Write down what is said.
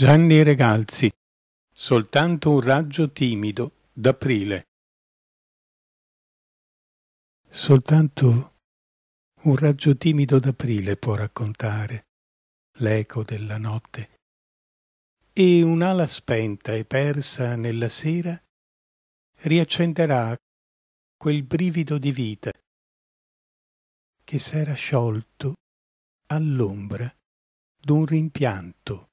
Gianni Regalzi Soltanto un raggio timido d'aprile Soltanto un raggio timido d'aprile può raccontare l'eco della notte e un'ala spenta e persa nella sera riaccenderà quel brivido di vita che s'era sciolto all'ombra d'un rimpianto